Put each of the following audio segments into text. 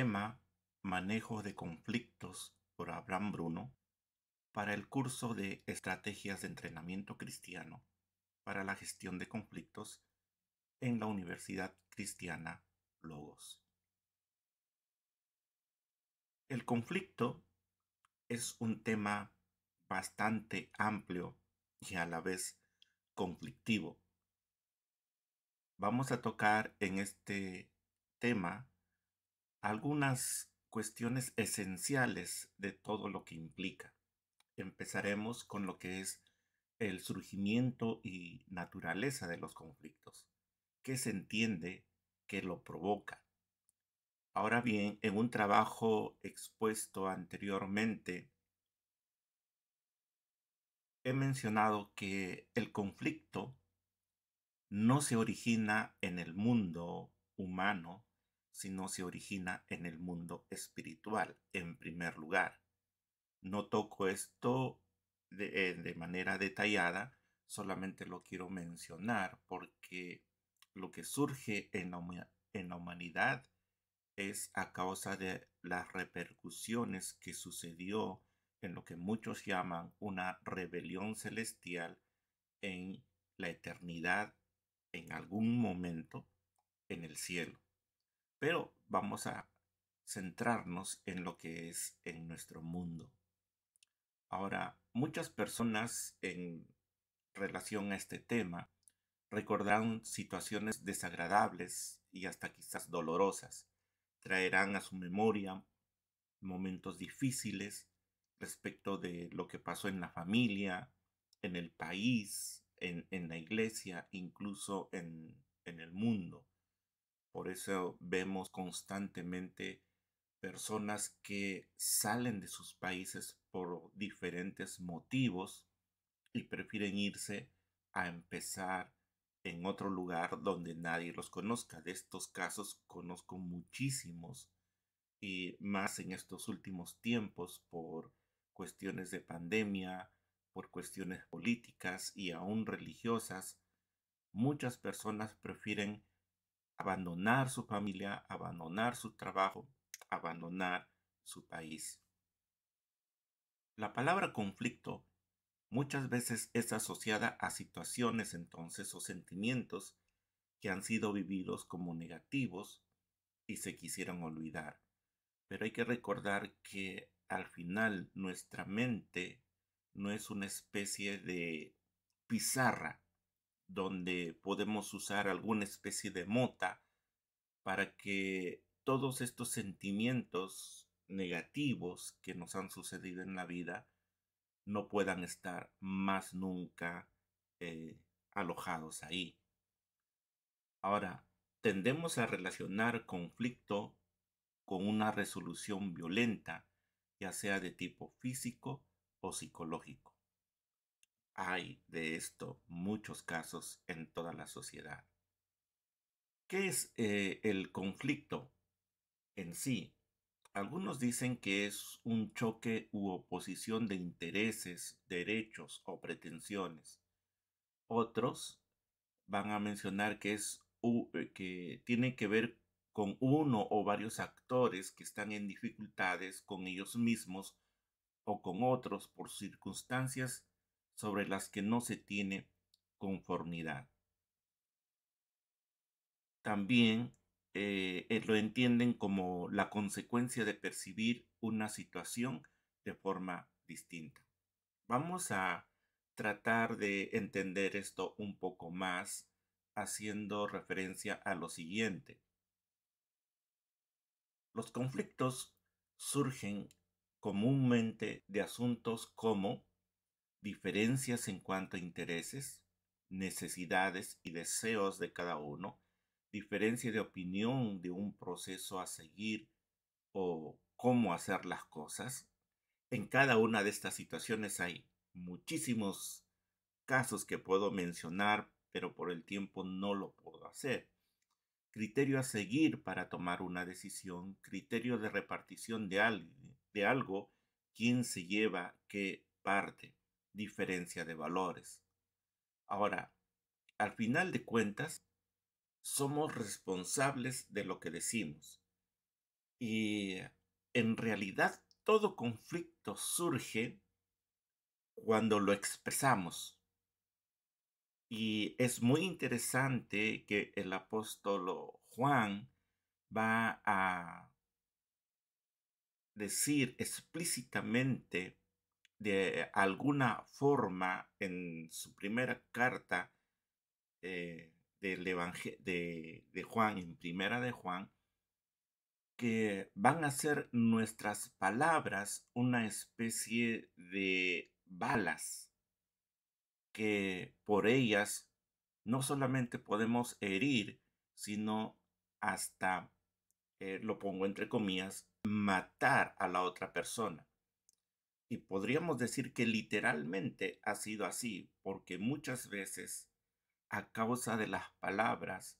tema Manejo de conflictos por Abraham Bruno para el curso de Estrategias de Entrenamiento Cristiano para la Gestión de Conflictos en la Universidad Cristiana Logos. El conflicto es un tema bastante amplio y a la vez conflictivo. Vamos a tocar en este tema algunas cuestiones esenciales de todo lo que implica. Empezaremos con lo que es el surgimiento y naturaleza de los conflictos. ¿Qué se entiende que lo provoca? Ahora bien, en un trabajo expuesto anteriormente, he mencionado que el conflicto no se origina en el mundo humano, sino se origina en el mundo espiritual, en primer lugar. No toco esto de, eh, manera detallada, solamente lo quiero mencionar porque lo que surge en en la humanidad es a causa de las repercusiones que sucedió en lo que muchos llaman una rebelión celestial en la eternidad, en algún momento, en el cielo. Pero vamos a centrarnos en lo que es en nuestro mundo. Ahora, muchas personas en relación a este tema recordarán situaciones desagradables y hasta quizás dolorosas. Traerán a su memoria momentos difíciles respecto de lo que pasó en la familia, en el país, en, la iglesia, incluso en el mundo. Por eso vemos constantemente personas que salen de sus países por diferentes motivos y prefieren irse a empezar en otro lugar donde nadie los conozca. De estos casos conozco muchísimos y más en estos últimos tiempos por cuestiones de pandemia, por cuestiones políticas y aún religiosas, muchas personas prefieren abandonar su familia, abandonar su trabajo, abandonar su país. La palabra conflicto muchas veces es asociada a situaciones entonces o sentimientos que han sido vividos como negativos y se quisieran olvidar. Pero hay que recordar que al final nuestra mente no es una especie de pizarra donde podemos usar alguna especie de mota para que todos estos sentimientos negativos que nos han sucedido en la vida no puedan estar más nunca eh, alojados ahí. Ahora, tendemos a relacionar conflicto con una resolución violenta, ya sea de tipo físico o psicológico. Hay de esto muchos casos en toda la sociedad. ¿Qué es eh, el conflicto en sí? Algunos dicen que es un choque u oposición de intereses, derechos o pretensiones. Otros van a mencionar que es eh, que tiene que ver con uno o varios actores que están en dificultades con ellos mismos o con otros por circunstancias sobre las que no se tiene conformidad. También eh, eh, lo entienden como la consecuencia de percibir una situación de forma distinta. Vamos a tratar de entender esto un poco más haciendo referencia a lo siguiente. Los conflictos surgen comúnmente de asuntos como diferencias en cuanto a intereses, necesidades y deseos de cada uno, diferencia de opinión de un proceso a seguir o cómo hacer las cosas. En cada una de estas situaciones hay muchísimos casos que puedo mencionar, pero por el tiempo no lo puedo hacer. Criterio a seguir para tomar una decisión, criterio de repartición de, de algo, quién se lleva qué parte diferencia de valores. Ahora, al final de cuentas, somos responsables de lo que decimos. Y en realidad todo conflicto surge cuando lo expresamos. Y es muy interesante que el apóstol Juan va a decir explícitamente de alguna forma en su primera carta eh, del de, de Juan, en primera de Juan, que van a ser nuestras palabras una especie de balas que por ellas no solamente podemos herir, sino hasta, eh, lo pongo entre comillas, matar a la otra persona. Y podríamos decir que literalmente ha sido así, porque muchas veces, a causa de las palabras,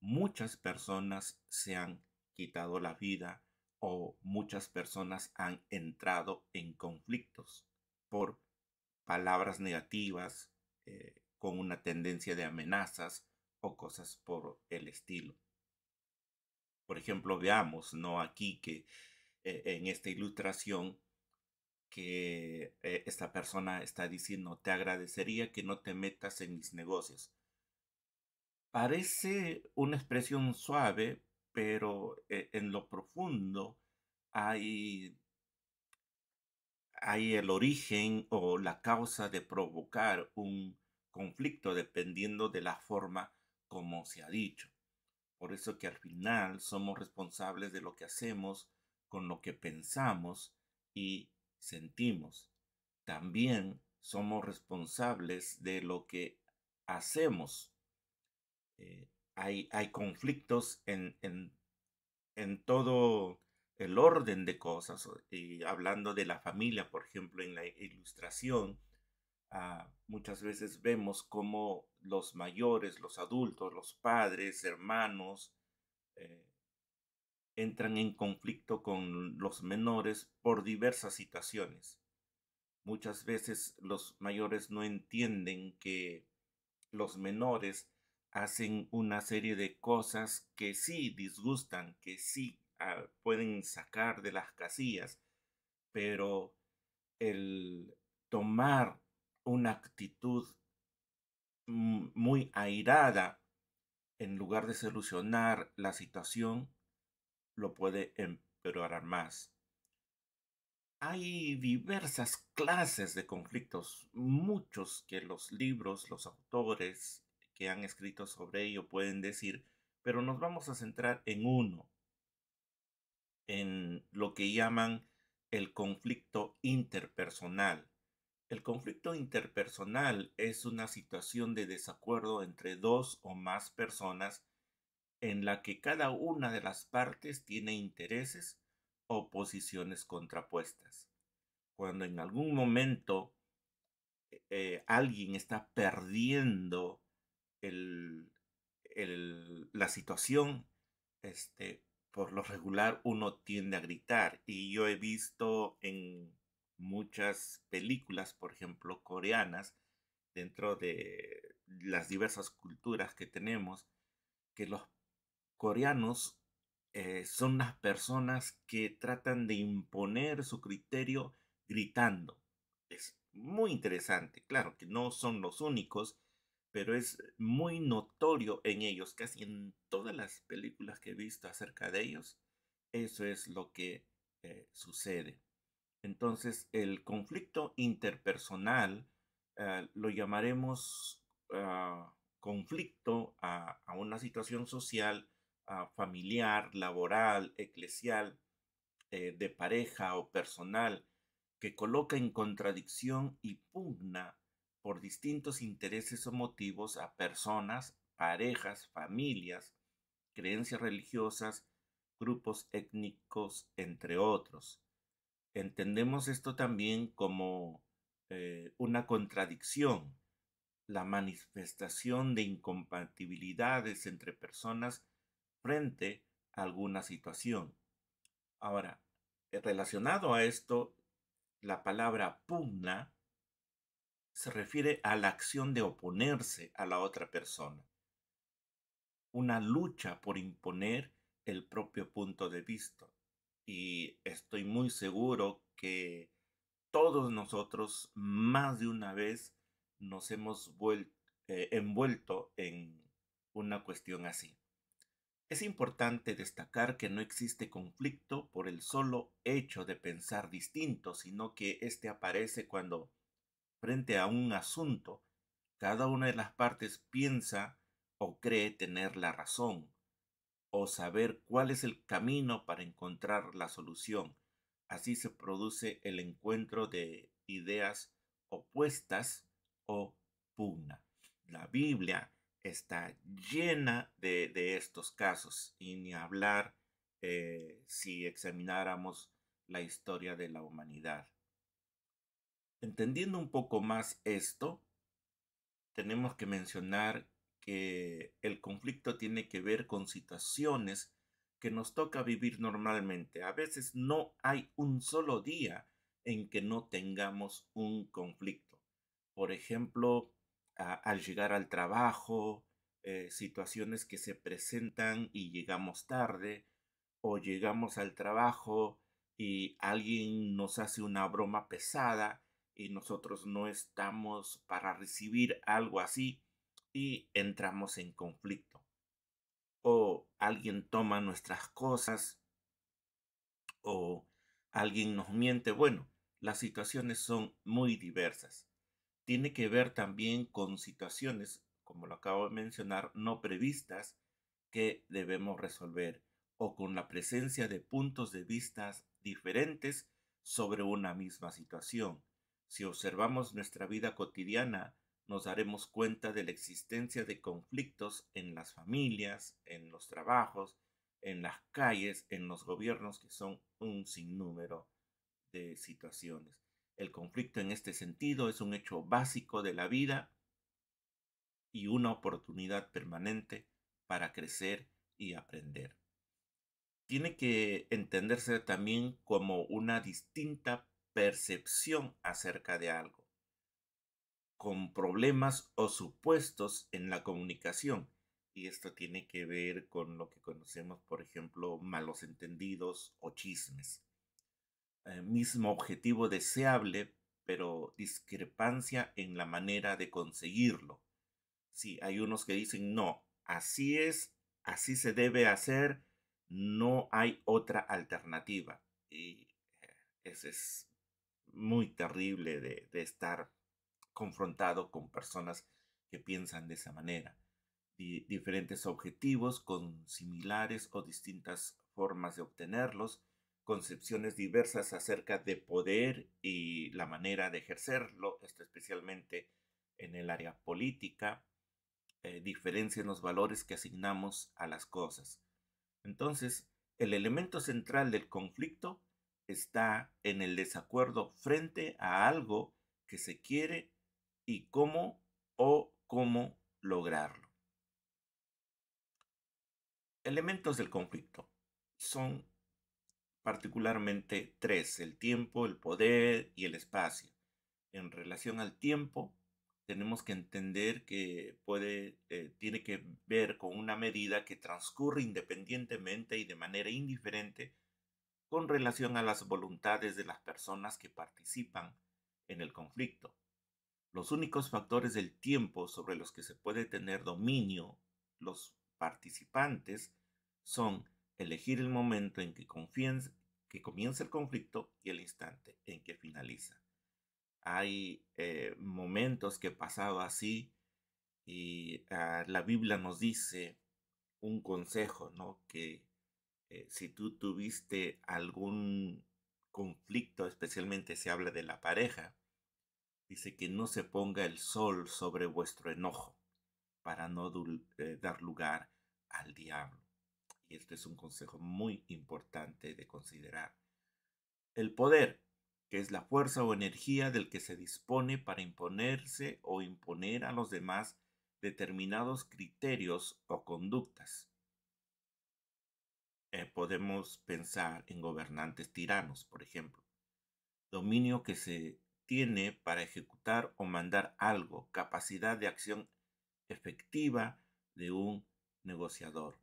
muchas personas se han quitado la vida o muchas personas han entrado en conflictos por palabras negativas, eh, con una tendencia de amenazas o cosas por el estilo. Por ejemplo, veamos, ¿no? Aquí que eh, en esta ilustración que eh, esta persona está diciendo, te agradecería que no te metas en mis negocios. Parece una expresión suave, pero eh, en lo profundo hay, hay el origen o la causa de provocar un conflicto dependiendo de la forma como se ha dicho. Por eso que al final somos responsables de lo que hacemos, con lo que pensamos y sentimos. También somos responsables de lo que hacemos. Eh, hay, hay, conflictos en, todo el orden de cosas. Y hablando de la familia, por ejemplo, en la ilustración, ah, muchas veces vemos cómo los mayores, los adultos, los padres, hermanos, eh, entran en conflicto con los menores por diversas situaciones. Muchas veces los mayores no entienden que los menores hacen una serie de cosas que sí disgustan, que sí ah, pueden sacar de las casillas, pero el tomar una actitud muy airada en lugar de solucionar la situación lo puede empeorar más. Hay diversas clases de conflictos, muchos que los libros, los autores que han escrito sobre ello pueden decir, pero nos vamos a centrar en uno, en lo que llaman el conflicto interpersonal. El conflicto interpersonal es una situación de desacuerdo entre dos o más personas en la que cada una de las partes tiene intereses o posiciones contrapuestas. Cuando en algún momento eh, eh, alguien está perdiendo la situación, este, por lo regular uno tiende a gritar. Y yo he visto en muchas películas, por ejemplo, coreanas, dentro de las diversas culturas que tenemos, que los coreanos eh, son las personas que tratan de imponer su criterio gritando. Es muy interesante, claro que no son los únicos, pero es muy notorio en ellos, casi en todas las películas que he visto acerca de ellos, eso es lo que eh, sucede. Entonces, el conflicto interpersonal eh, lo llamaremos ah, conflicto a, una situación social Ah, familiar, laboral, eclesial, eh, de pareja o personal, que coloca en contradicción y pugna por distintos intereses o motivos a personas, parejas, familias, creencias religiosas, grupos étnicos, entre otros. Entendemos esto también como eh, una contradicción, la manifestación de incompatibilidades entre personas frente a alguna situación. Ahora, eh, relacionado a esto, la palabra pugna se refiere a la acción de oponerse a la otra persona. Una lucha por imponer el propio punto de vista. Y estoy muy seguro que todos nosotros más de una vez nos hemos eh, envuelto en una cuestión así. Es importante destacar que no existe conflicto por el solo hecho de pensar distinto, sino que este aparece cuando, frente a un asunto, cada una de las partes piensa o cree tener la razón, o saber cuál es el camino para encontrar la solución. Así se produce el encuentro de ideas opuestas o pugna. La Biblia está llena de, estos casos, y ni hablar eh, si examináramos la historia de la humanidad. Entendiendo un poco más esto, tenemos que mencionar que el conflicto tiene que ver con situaciones que nos toca vivir normalmente. A veces no hay un solo día en que no tengamos un conflicto. Por ejemplo, al llegar al trabajo, eh, situaciones que se presentan y llegamos tarde o llegamos al trabajo y alguien nos hace una broma pesada y nosotros no estamos para recibir algo así y entramos en conflicto. O alguien toma nuestras cosas o alguien nos miente. Bueno, las situaciones son muy diversas. Tiene que ver también con situaciones como lo acabo de mencionar, no previstas que debemos resolver o con la presencia de puntos de vista diferentes sobre una misma situación. Si observamos nuestra vida cotidiana, nos daremos cuenta de la existencia de conflictos en las familias, en los trabajos, en las calles, en los gobiernos, que son un sinnúmero de situaciones. El conflicto en este sentido es un hecho básico de la vida y una oportunidad permanente para crecer y aprender. Tiene que entenderse también como una distinta percepción acerca de algo, con problemas o supuestos en la comunicación. Y esto tiene que ver con lo que conocemos, por ejemplo, malos entendidos o chismes. El eh, mismo objetivo deseable, pero discrepancia en la manera de conseguirlo Sí, hay unos que dicen, no, así es, así se debe hacer, no hay otra alternativa. Y eh, eso es muy terrible de, estar confrontado con personas que piensan de esa manera. diferentes objetivos con similares o distintas formas de obtenerlos, concepciones diversas acerca de poder y la manera de ejercerlo, especialmente en el área política, eh, diferencia en los valores que asignamos a las cosas. Entonces, el elemento central del conflicto está en el desacuerdo frente a algo que se quiere y cómo o cómo lograrlo. Elementos del conflicto son particularmente tres, el tiempo, el poder y el espacio. En relación al tiempo, tenemos que entender que puede, eh, tiene que ver con una medida que transcurre independientemente y de manera indiferente con relación a las voluntades de las personas que participan en el conflicto. Los únicos factores del tiempo sobre los que se puede tener dominio los participantes son elegir el momento en que, que comienza el conflicto y el instante en que finaliza hay eh, momentos que pasado así y ah, la Biblia nos dice un consejo, ¿no? Que eh, si tú tuviste algún conflicto, especialmente se habla de la pareja, dice que no se ponga el sol sobre vuestro enojo para no eh, dar lugar al diablo. Y este es un consejo muy importante de considerar. El poder que es la fuerza o energía del que se dispone para imponerse o imponer a los demás determinados criterios o conductas. Eh, podemos pensar en gobernantes tiranos, por ejemplo. Dominio que se tiene para ejecutar o mandar algo, capacidad de acción efectiva de un negociador.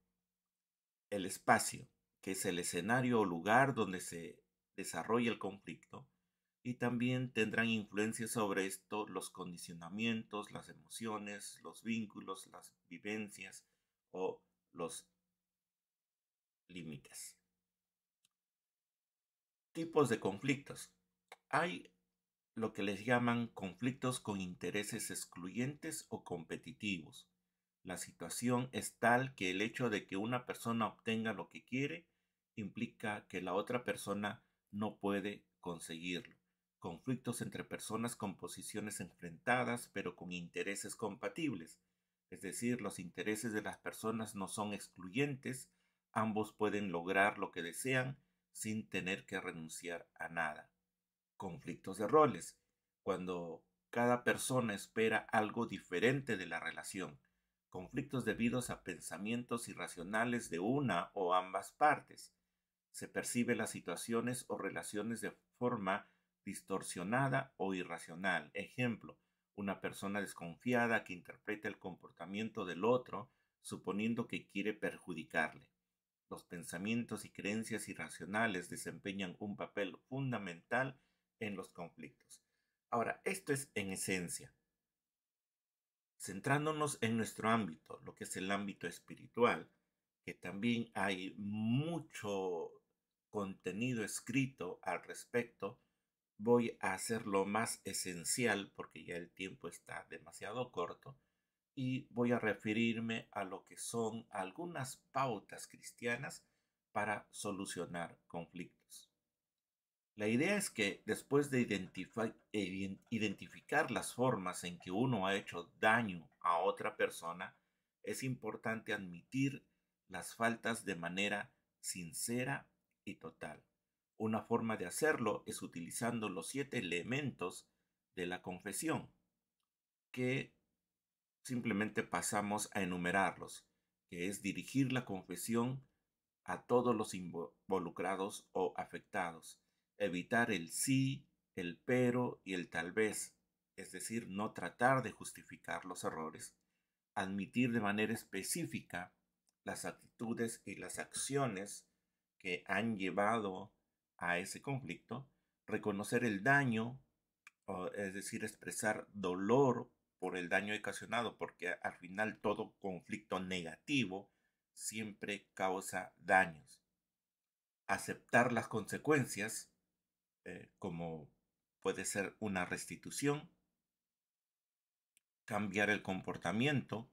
El espacio, que es el escenario o lugar donde se desarrolla el conflicto, y también tendrán influencia sobre esto los condicionamientos, las emociones, los vínculos, las vivencias o los límites. Tipos de conflictos. Hay lo que les llaman conflictos con intereses excluyentes o competitivos. La situación es tal que el hecho de que una persona obtenga lo que quiere implica que la otra persona no puede conseguirlo conflictos entre personas con posiciones enfrentadas pero con intereses compatibles, es decir, los intereses de las personas no son excluyentes, ambos pueden lograr lo que desean sin tener que renunciar a nada. Conflictos de roles, cuando cada persona espera algo diferente de la relación, conflictos debidos a pensamientos irracionales de una o ambas partes. Se percibe las situaciones o relaciones de forma distorsionada o irracional. Ejemplo, una persona desconfiada que interpreta el comportamiento del otro suponiendo que quiere perjudicarle. Los pensamientos y creencias irracionales desempeñan un papel fundamental en los conflictos. Ahora, esto es en esencia. Centrándonos en nuestro ámbito, lo que es el ámbito espiritual, que también hay mucho contenido escrito al respecto, voy a hacer lo más esencial porque ya el tiempo está demasiado corto y voy a referirme a lo que son algunas pautas cristianas para solucionar conflictos. La idea es que después de eh, identificar las formas en que uno ha hecho daño a otra persona, es importante admitir las faltas de manera sincera y total. Una forma de hacerlo es utilizando los siete elementos de la confesión, que simplemente pasamos a enumerarlos, que es dirigir la confesión a todos los involucrados o afectados, evitar el sí, el pero y el tal vez, es decir, no tratar de justificar los errores, admitir de manera específica las actitudes y las acciones que han llevado a ese conflicto, reconocer el daño, es decir, expresar dolor por el daño ocasionado, porque al final todo conflicto negativo siempre causa daños. Aceptar las consecuencias, eh, como puede ser una restitución, cambiar el comportamiento,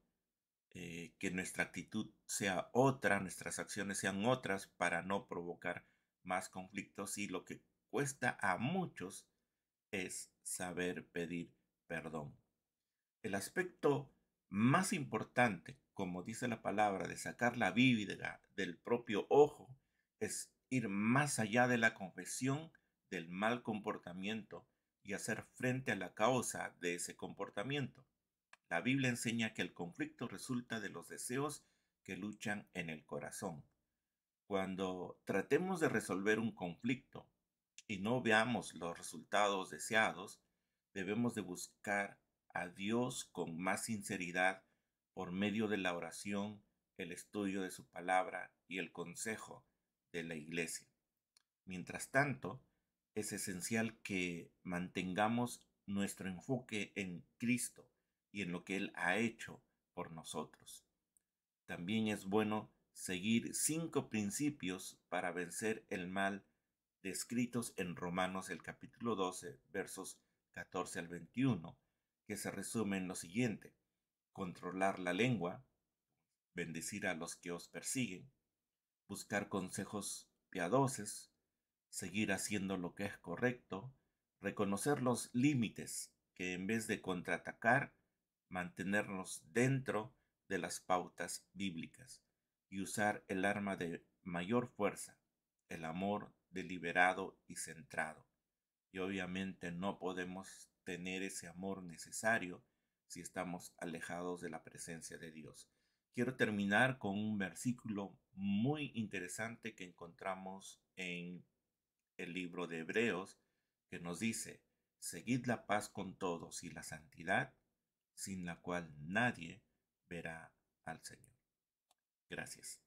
eh, que nuestra actitud sea otra, nuestras acciones sean otras para no provocar más conflictos y lo que cuesta a muchos es saber pedir perdón. El aspecto más importante, como dice la palabra, de sacar la vívida del propio ojo, es ir más allá de la confesión del mal comportamiento y hacer frente a la causa de ese comportamiento. La Biblia enseña que el conflicto resulta de los deseos que luchan en el corazón. Cuando tratemos de resolver un conflicto y no veamos los resultados deseados, debemos de buscar a Dios con más sinceridad por medio de la oración, el estudio de su palabra y el consejo de la iglesia. Mientras tanto, es esencial que mantengamos nuestro enfoque en Cristo y en lo que Él ha hecho por nosotros. También es bueno seguir cinco principios para vencer el mal descritos en Romanos el capítulo 12 versos 14 al 21, que se resume en lo siguiente. Controlar la lengua, bendecir a los que os persiguen, buscar consejos piadosos, seguir haciendo lo que es correcto, reconocer los límites que en vez de contraatacar, mantenernos dentro de las pautas bíblicas y usar el arma de mayor fuerza, el amor deliberado y centrado. Y obviamente no podemos tener ese amor necesario si estamos alejados de la presencia de Dios. Quiero terminar con un versículo muy interesante que encontramos en el libro de Hebreos, que nos dice, seguid la paz con todos y la santidad, sin la cual nadie verá al Señor. Gracias.